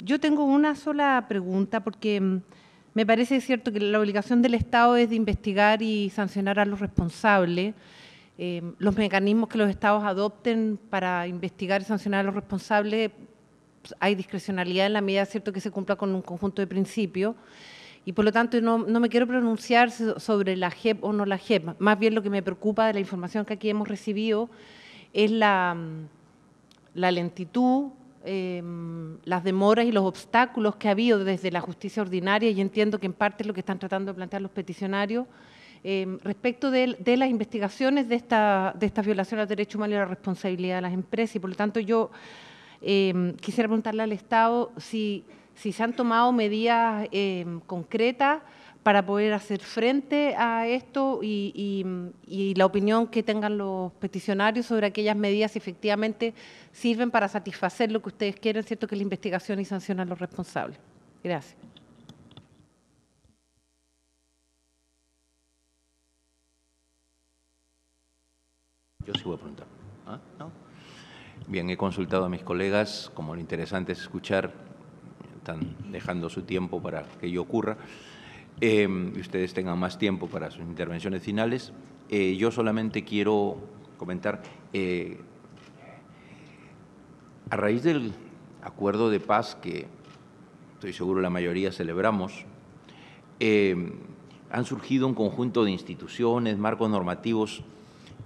Yo tengo una sola pregunta porque em, me parece cierto que la obligación del Estado es de investigar y sancionar a los responsables. Em, los mecanismos que los estados adopten para investigar y sancionar a los responsables hay discrecionalidad en la medida, ¿cierto?, que se cumpla con un conjunto de principios. Y por lo tanto, no, me quiero pronunciar sobre la JEP o no la JEP. Más bien lo que me preocupa de la información que aquí hemos recibido es la, mm, lentitud, em, las demoras y los obstáculos que ha habido desde la justicia ordinaria, y entiendo que en parte es lo que están tratando de plantear los peticionarios, em, respecto de, las investigaciones de, esta, de estas violaciones al derecho humano humanos y la responsabilidad de las empresas. Y por lo tanto, yo Em, quisiera preguntarle al Estado si, si se han tomado medidas em, concretas para poder hacer frente a esto y, la opinión que tengan los peticionarios sobre aquellas medidas si efectivamente sirven para satisfacer lo que ustedes quieren, ¿cierto? Que es la investigación y sancionar a los responsables. Gracias. Yo sí voy a preguntar. ¿Ah? Bien, he consultado a mis colegas, como lo interesante es escuchar, están dejando su tiempo para que ello ocurra, eh, y ustedes tengan más tiempo para sus intervenciones finales. Eh, yo solamente quiero comentar, eh, a raíz del acuerdo de paz que estoy seguro la mayoría celebramos, han surgido un conjunto de instituciones, marcos normativos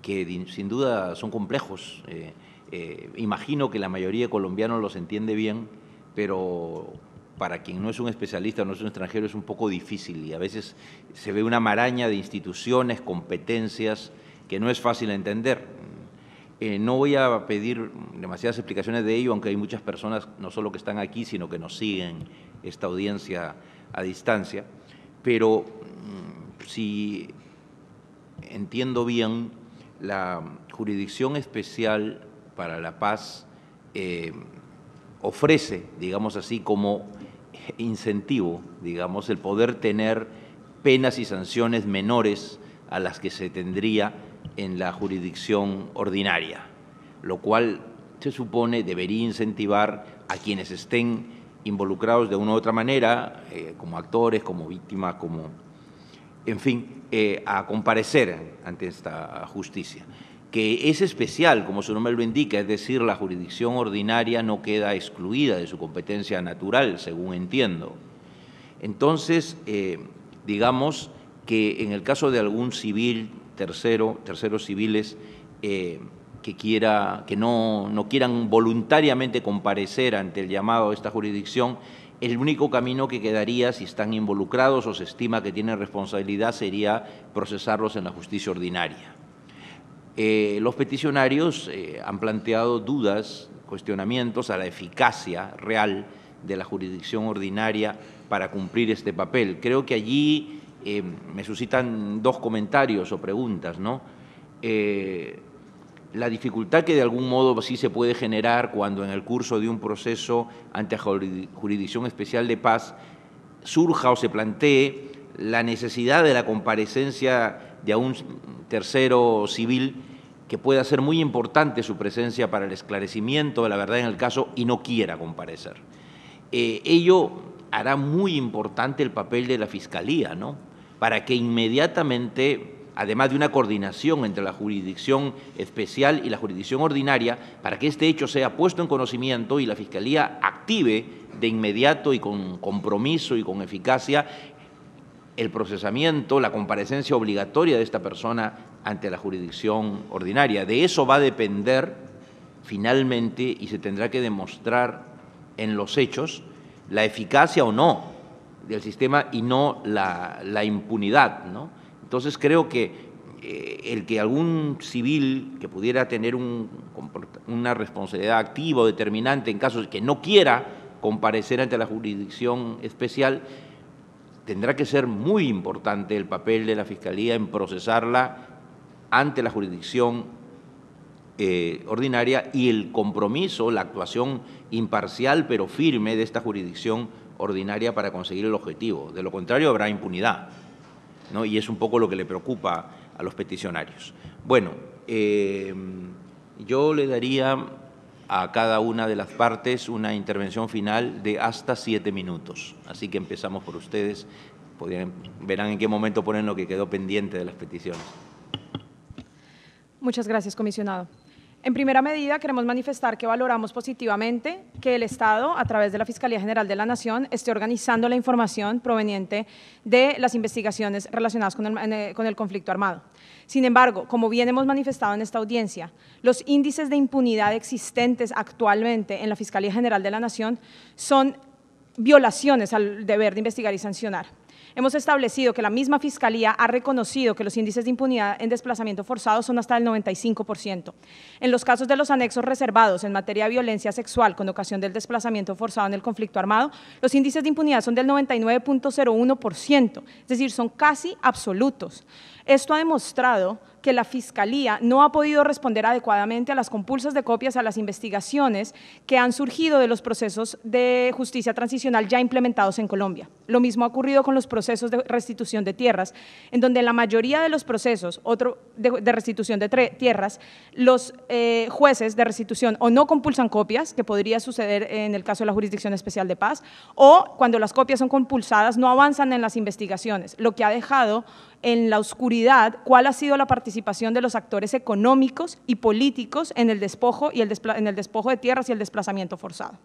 que sin duda son complejos. Eh, imagino que la mayoría de colombianos los entiende bien, pero para quien no es un especialista, no es un extranjero, es un poco difícil y a veces se ve una maraña de instituciones, competencias, que no es fácil entender. Eh, no voy a pedir demasiadas explicaciones de ello, aunque hay muchas personas, no solo que están aquí, sino que nos siguen esta audiencia a distancia, pero mm, si entiendo bien, la jurisdicción especial para la Paz eh, ofrece, digamos así, como incentivo, digamos, el poder tener penas y sanciones menores a las que se tendría en la jurisdicción ordinaria, lo cual se supone debería incentivar a quienes estén involucrados de una u otra manera, eh, como actores, como víctimas, como, en fin, eh, a comparecer ante esta justicia que es especial, como su nombre lo indica, es decir, la jurisdicción ordinaria no queda excluida de su competencia natural, según entiendo. Entonces, eh, digamos que en el caso de algún civil tercero, terceros civiles eh, que, quiera, que no, no quieran voluntariamente comparecer ante el llamado de esta jurisdicción, el único camino que quedaría si están involucrados o se estima que tienen responsabilidad sería procesarlos en la justicia ordinaria. Eh, los peticionarios eh, han planteado dudas, cuestionamientos a la eficacia real de la jurisdicción ordinaria para cumplir este papel. Creo que allí eh, me suscitan dos comentarios o preguntas, ¿no? la dificultad que de algún modo sí se puede generar cuando en el curso de un proceso ante jurisdicción especial de paz surja o se plantee la necesidad de la comparecencia de un tercero civil que pueda ser muy importante su presencia para el esclarecimiento de la verdad en el caso y no quiera comparecer. Eh, ello hará muy importante el papel de la Fiscalía, ¿no? Para que inmediatamente, además de una coordinación entre la jurisdicción especial y la jurisdicción ordinaria, para que este hecho sea puesto en conocimiento y la Fiscalía active de inmediato y con compromiso y con eficacia el procesamiento, la comparecencia obligatoria de esta persona ante la jurisdicción ordinaria. De eso va a depender finalmente y se tendrá que demostrar en los hechos la eficacia o no del sistema y no la, impunidad. ¿no? Entonces creo que eh, el que algún civil que pudiera tener una responsabilidad activa o determinante en casos que no quiera comparecer ante la jurisdicción especial, tendrá que ser muy importante el papel de la Fiscalía en procesarla ante la jurisdicción eh, ordinaria y el compromiso, la actuación imparcial pero firme de esta jurisdicción ordinaria para conseguir el objetivo. De lo contrario, habrá impunidad. Y es un poco lo que le preocupa a los peticionarios. Bueno, eh, yo le daría a cada una de las partes una intervención final de hasta siete minutos. Así que empezamos por ustedes. verán en qué momento ponen lo que quedó pendiente de las peticiones. Muchas gracias, comisionado. En primera medida, queremos manifestar que valoramos positivamente que el Estado, a través de la Fiscalía General de la Nación, esté organizando la información proveniente de las investigaciones relacionadas con el, eh, con el, conflicto armado. Sin embargo, como bien hemos manifestado en esta audiencia, los índices de impunidad existentes actualmente en la Fiscalía General de la Nación son violaciones al deber de investigar y sancionar hemos establecido que la misma Fiscalía ha reconocido que los índices de impunidad en desplazamiento forzado son hasta el 95%. En los casos de los anexos reservados en materia de violencia sexual con ocasión del desplazamiento forzado en el conflicto armado, los índices de impunidad son del 99.01%, es decir, son casi absolutos. Esto ha demostrado que la Fiscalía no ha podido responder adecuadamente a las compulsas de copias a las investigaciones que han surgido de los procesos de justicia transicional ya implementados en Colombia. Lo mismo ha ocurrido con los procesos de restitución de tierras, en donde la mayoría de los procesos otro, de, restitución de tierras, los eh, jueces de restitución o no compulsan copias, que podría suceder en el caso de la Jurisdicción Especial de Paz, o cuando las copias son compulsadas no avanzan en las investigaciones, lo que ha dejado en la oscuridad cuál ha sido la participación participación de los actores económicos y políticos en el despojo, y el en el despojo de tierras y el desplazamiento forzado.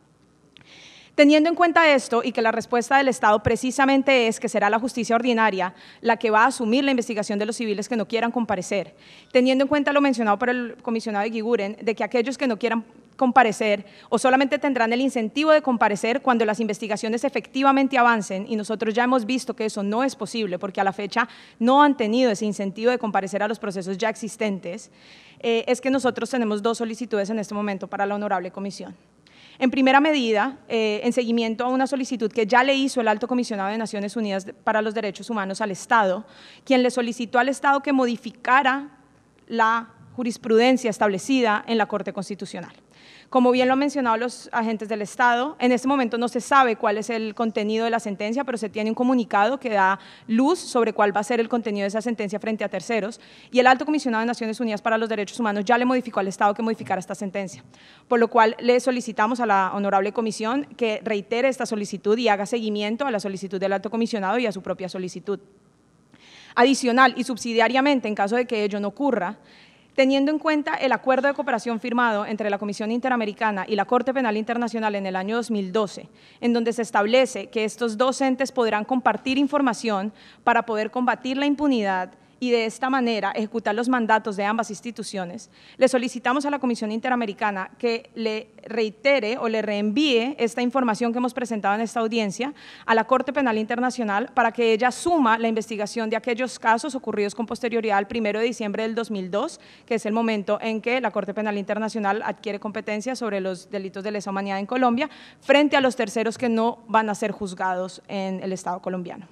Teniendo en cuenta esto y que la respuesta del Estado precisamente es que será la justicia ordinaria la que va a asumir la investigación de los civiles que no quieran comparecer, teniendo en cuenta lo mencionado por el comisionado de Guiguren, de que aquellos que no quieran comparecer o solamente tendrán el incentivo de comparecer cuando las investigaciones efectivamente avancen y nosotros ya hemos visto que eso no es posible porque a la fecha no han tenido ese incentivo de comparecer a los procesos ya existentes, eh, es que nosotros tenemos dos solicitudes en este momento para la honorable comisión. En primera medida, eh, en seguimiento a una solicitud que ya le hizo el Alto Comisionado de Naciones Unidas para los Derechos Humanos al Estado, quien le solicitó al Estado que modificara la jurisprudencia establecida en la Corte Constitucional. Como bien lo han mencionado los agentes del Estado, en este momento no se sabe cuál es el contenido de la sentencia, pero se tiene un comunicado que da luz sobre cuál va a ser el contenido de esa sentencia frente a terceros. Y el alto comisionado de Naciones Unidas para los Derechos Humanos ya le modificó al Estado que modificara esta sentencia. Por lo cual le solicitamos a la honorable comisión que reitere esta solicitud y haga seguimiento a la solicitud del alto comisionado y a su propia solicitud. Adicional y subsidiariamente, en caso de que ello no ocurra, Teniendo en cuenta el acuerdo de cooperación firmado entre la Comisión Interamericana y la Corte Penal Internacional en el año 2012, en donde se establece que estos dos entes podrán compartir información para poder combatir la impunidad y de esta manera ejecutar los mandatos de ambas instituciones, le solicitamos a la Comisión Interamericana que le reitere o le reenvíe esta información que hemos presentado en esta audiencia a la Corte Penal Internacional para que ella suma la investigación de aquellos casos ocurridos con posterioridad al 1 de diciembre del 2002, que es el momento en que la Corte Penal Internacional adquiere competencia sobre los delitos de lesa humanidad en Colombia, frente a los terceros que no van a ser juzgados en el Estado colombiano.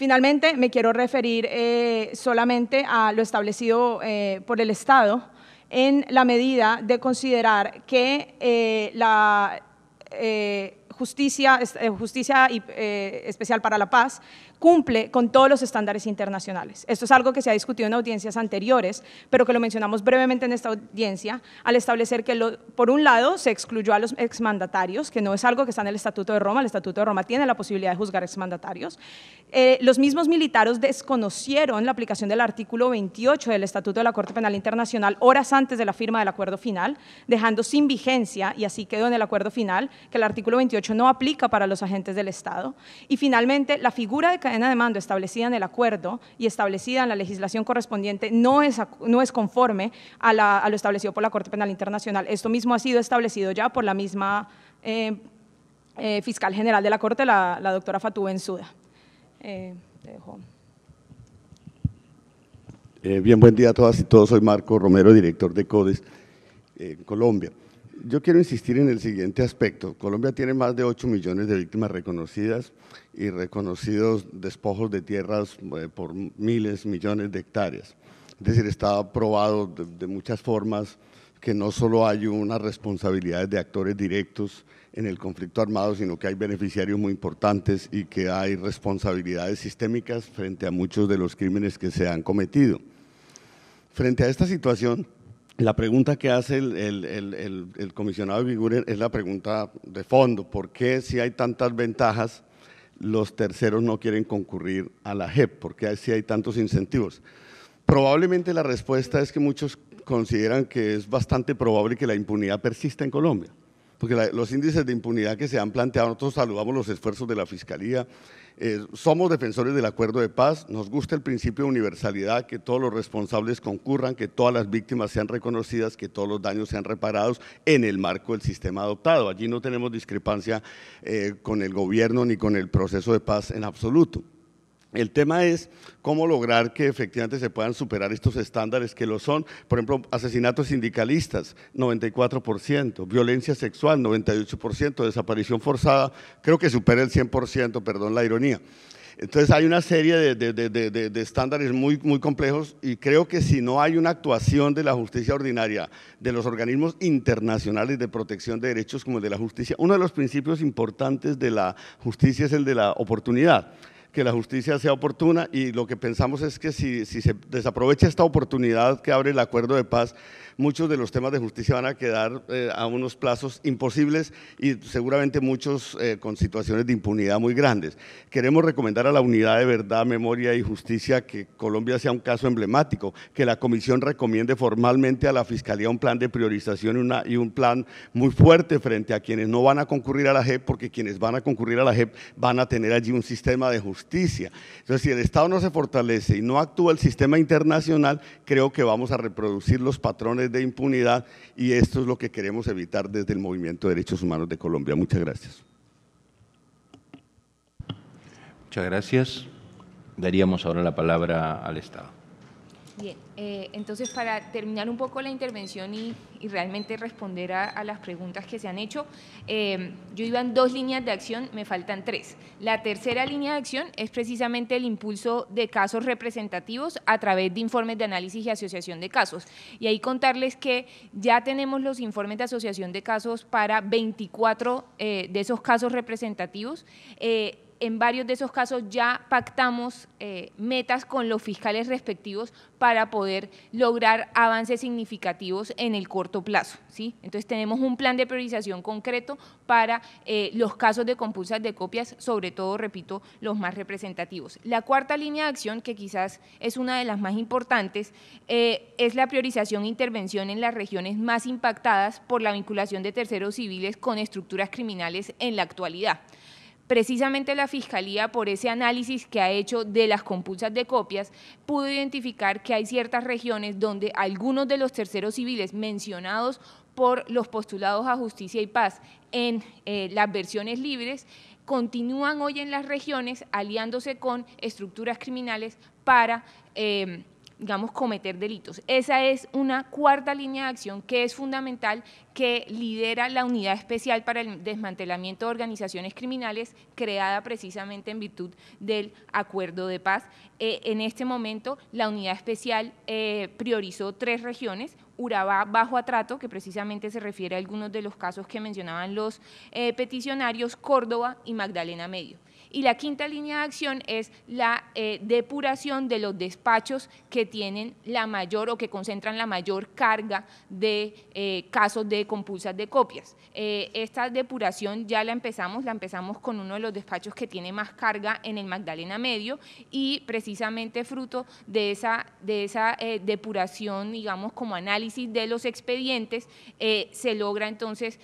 Finalmente, me quiero referir eh, solamente a lo establecido eh, por el Estado en la medida de considerar que eh, la justicia, justicia especial para la paz cumple con todos los estándares internacionales. Esto es algo que se ha discutido en audiencias anteriores, pero que lo mencionamos brevemente en esta audiencia, al establecer que, lo, por un lado, se excluyó a los exmandatarios, que no es algo que está en el Estatuto de Roma, el Estatuto de Roma tiene la posibilidad de juzgar exmandatarios. Eh, los mismos militares desconocieron la aplicación del artículo 28 del Estatuto de la Corte Penal Internacional horas antes de la firma del acuerdo final, dejando sin vigencia, y así quedó en el acuerdo final, que el artículo 28 no aplica para los agentes del Estado. Y finalmente, la figura de en de establecida en el acuerdo y establecida en la legislación correspondiente no es, no es conforme a, lo establecido por la Corte Penal Internacional. Esto mismo ha sido establecido ya por la misma eh, eh, fiscal general de la Corte, la, doctora Fatou Benzuda. Eh, bien, buen día a todas y todos. Soy Marco Romero, director de CODES en Colombia yo quiero insistir en el siguiente aspecto. Colombia tiene más de 8 millones de víctimas reconocidas y reconocidos despojos de tierras eh, por miles, millones de hectáreas. Es decir, está probado de, muchas formas que no solo hay unas responsabilidades de actores directos en el conflicto armado, sino que hay beneficiarios muy importantes y que hay responsabilidades sistémicas frente a muchos de los crímenes que se han cometido. Frente a esta situación, la pregunta que hace el, comisionado Viguren es la pregunta de fondo. ¿Por qué si hay tantas ventajas los terceros no quieren concurrir a la JEP? ¿Por qué si hay tantos incentivos? Probablemente la respuesta es que muchos consideran que es bastante probable que la impunidad persista en Colombia porque los índices de impunidad que se han planteado, nosotros saludamos los esfuerzos de la Fiscalía, eh, somos defensores del acuerdo de paz, nos gusta el principio de universalidad, que todos los responsables concurran, que todas las víctimas sean reconocidas, que todos los daños sean reparados en el marco del sistema adoptado. Allí no tenemos discrepancia eh, con el gobierno ni con el proceso de paz en absoluto. El tema es cómo lograr que efectivamente se puedan superar estos estándares que lo son. Por ejemplo, asesinatos sindicalistas, 94%, violencia sexual, 98%, desaparición forzada, creo que supera el 100%, perdón la ironía. Entonces hay una serie de, estándares muy, muy complejos y creo que si no hay una actuación de la justicia ordinaria, de los organismos internacionales de protección de derechos como el de la justicia, uno de los principios importantes de la justicia es el de la oportunidad que la justicia sea oportuna y lo que pensamos es que si, se desaprovecha esta oportunidad que abre el acuerdo de paz, muchos de los temas de justicia van a quedar eh, a unos plazos imposibles y seguramente muchos eh, con situaciones de impunidad muy grandes. Queremos recomendar a la Unidad de Verdad, Memoria y Justicia que Colombia sea un caso emblemático, que la Comisión recomiende formalmente a la Fiscalía un plan de priorización y un plan muy fuerte frente a quienes no van a concurrir a la JEP, porque quienes van a concurrir a la JEP van a tener allí un sistema de justicia. Entonces, si el Estado no se fortalece y no actúa el sistema internacional, creo que vamos a reproducir los patrones de impunidad y esto es lo que queremos evitar desde el Movimiento de Derechos Humanos de Colombia. Muchas gracias. Muchas gracias. Daríamos ahora la palabra al Estado. Bien, eh, entonces para terminar un poco la intervención y, realmente responder a, las preguntas que se han hecho, eh, yo iba en dos líneas de acción, me faltan tres. La tercera línea de acción es precisamente el impulso de casos representativos a través de informes de análisis y asociación de casos. Y ahí contarles que ya tenemos los informes de asociación de casos para 24 eh, de esos casos representativos en varios de esos casos ya pactamos eh, metas con los fiscales respectivos para poder lograr avances significativos en el corto plazo. ¿sí? Entonces tenemos un plan de priorización concreto para eh, los casos de compulsas de copias, sobre todo, repito, los más representativos. La cuarta línea de acción, que quizás es una de las más importantes, eh, es la priorización e intervención en las regiones más impactadas por la vinculación de terceros civiles con estructuras criminales en la actualidad. Precisamente la Fiscalía, por ese análisis que ha hecho de las compulsas de copias, pudo identificar que hay ciertas regiones donde algunos de los terceros civiles mencionados por los postulados a justicia y paz en eh, las versiones libres, continúan hoy en las regiones aliándose con estructuras criminales para, eh, digamos, cometer delitos. Esa es una cuarta línea de acción que es fundamental que lidera la Unidad Especial para el Desmantelamiento de Organizaciones Criminales, creada precisamente en virtud del Acuerdo de Paz. Eh, en este momento, la Unidad Especial eh, priorizó tres regiones, Urabá bajo atrato, que precisamente se refiere a algunos de los casos que mencionaban los eh, peticionarios, Córdoba y Magdalena Medio. Y la quinta línea de acción es la depuración de los despachos que tienen la mayor o que concentran la mayor carga de casos de compulsas de copias. Eh, esta depuración ya la empezamos, la empezamos con uno de los despachos que tiene más carga en el Magdalena Medio y precisamente fruto de esa, de esa eh, depuración, digamos, como análisis de los expedientes, eh, se logra entonces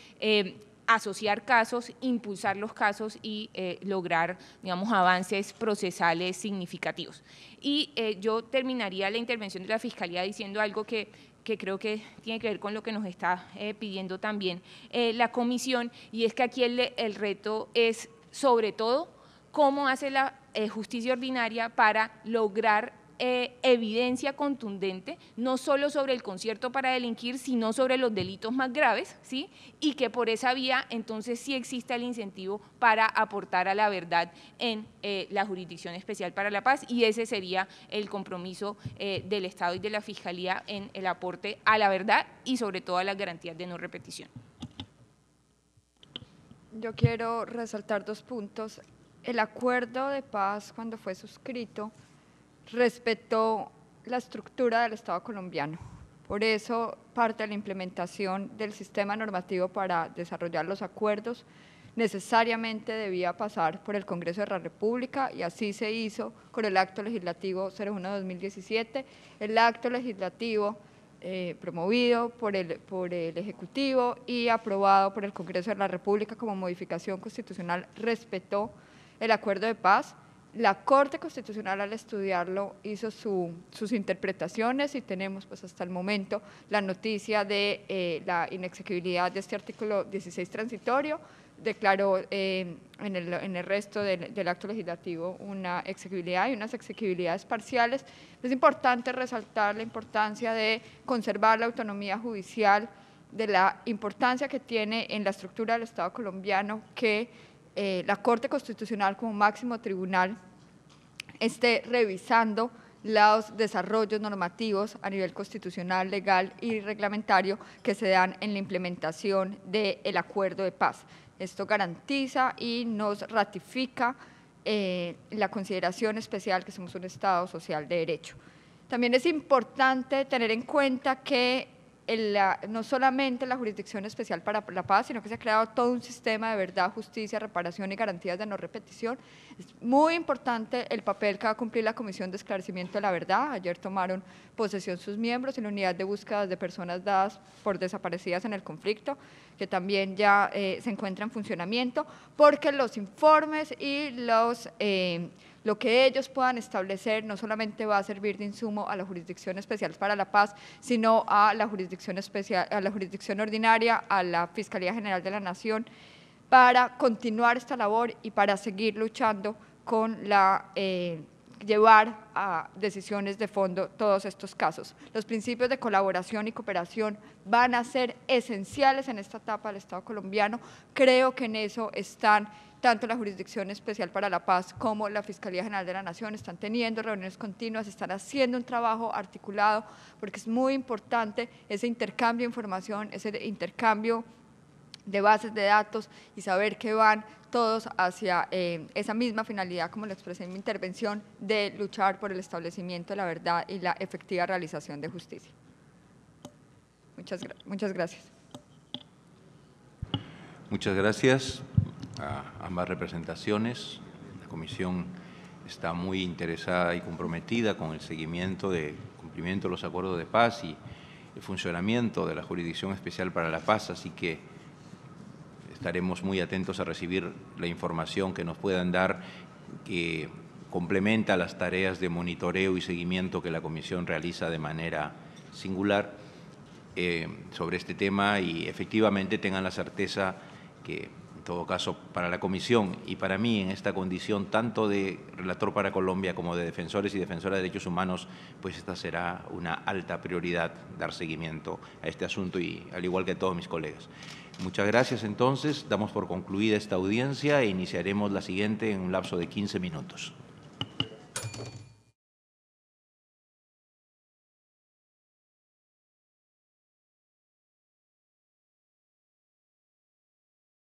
asociar casos, impulsar los casos y lograr, digamos, avances procesales significativos. Y yo terminaría la intervención de la Fiscalía diciendo algo que que creo que tiene que ver con lo que nos está eh, pidiendo también eh, la comisión, y es que aquí el, el reto es sobre todo cómo hace la eh, justicia ordinaria para lograr eh, evidencia contundente, no solo sobre el concierto para delinquir, sino sobre los delitos más graves, ¿sí? Y que por esa vía entonces sí exista el incentivo para aportar a la verdad en eh, la Jurisdicción Especial para la Paz y ese sería el compromiso eh, del Estado y de la Fiscalía en el aporte a la verdad y sobre todo a las garantías de no repetición. Yo quiero resaltar dos puntos. El acuerdo de paz cuando fue suscrito respetó la estructura del Estado colombiano. Por eso parte de la implementación del sistema normativo para desarrollar los acuerdos necesariamente debía pasar por el Congreso de la República y así se hizo con el Acto Legislativo 01-2017, el Acto Legislativo eh, promovido por el, por el Ejecutivo y aprobado por el Congreso de la República como modificación constitucional respetó el acuerdo de paz la Corte Constitucional al estudiarlo hizo sus interpretaciones y tenemos pues hasta el momento la noticia de eh, la inexequibilidad de este artículo 16 transitorio, declaró eh, en, el, resto del, del, acto legislativo una exequibilidad y unas exequibilidades parciales. Es importante resaltar la importancia de conservar la autonomía judicial, de la importancia que tiene en la estructura del Estado colombiano que eh, la Corte Constitucional como máximo tribunal esté revisando los desarrollos normativos a nivel constitucional, legal y reglamentario que se dan en la implementación del acuerdo de paz. Esto garantiza y nos ratifica eh, la consideración especial que somos un Estado social de derecho. También es importante tener en cuenta que no solamente la Jurisdicción Especial para la Paz, sino que se ha creado todo un sistema de verdad, justicia, reparación y garantías de no repetición. Es muy importante el papel que va a cumplir la Comisión de Esclarecimiento de la Verdad. Ayer tomaron posesión sus miembros en la unidad de búsqueda de personas dadas por desaparecidas en el conflicto, que también ya eh, se encuentra en funcionamiento, porque los informes y los... Eh, lo que ellos puedan establecer no solamente va a servir de insumo a la Jurisdicción Especial para la Paz, sino a la Jurisdicción, especial, a la jurisdicción Ordinaria, a la Fiscalía General de la Nación, para continuar esta labor y para seguir luchando con la... Eh, llevar a decisiones de fondo todos estos casos. Los principios de colaboración y cooperación van a ser esenciales en esta etapa del Estado colombiano. Creo que en eso están tanto la Jurisdicción Especial para la Paz como la Fiscalía General de la Nación están teniendo reuniones continuas, están haciendo un trabajo articulado, porque es muy importante ese intercambio de información, ese intercambio de bases de datos y saber que van todos hacia eh, esa misma finalidad, como lo expresé en mi intervención, de luchar por el establecimiento de la verdad y la efectiva realización de justicia. Muchas, muchas gracias. Muchas gracias a ambas representaciones. La Comisión está muy interesada y comprometida con el seguimiento de cumplimiento de los acuerdos de paz y el funcionamiento de la Jurisdicción Especial para la Paz, así que estaremos muy atentos a recibir la información que nos puedan dar que complementa las tareas de monitoreo y seguimiento que la Comisión realiza de manera singular eh, sobre este tema y efectivamente tengan la certeza que en todo caso, para la Comisión y para mí en esta condición tanto de relator para Colombia como de defensores y defensoras de derechos humanos, pues esta será una alta prioridad dar seguimiento a este asunto y al igual que todos mis colegas. Muchas gracias entonces, damos por concluida esta audiencia e iniciaremos la siguiente en un lapso de 15 minutos.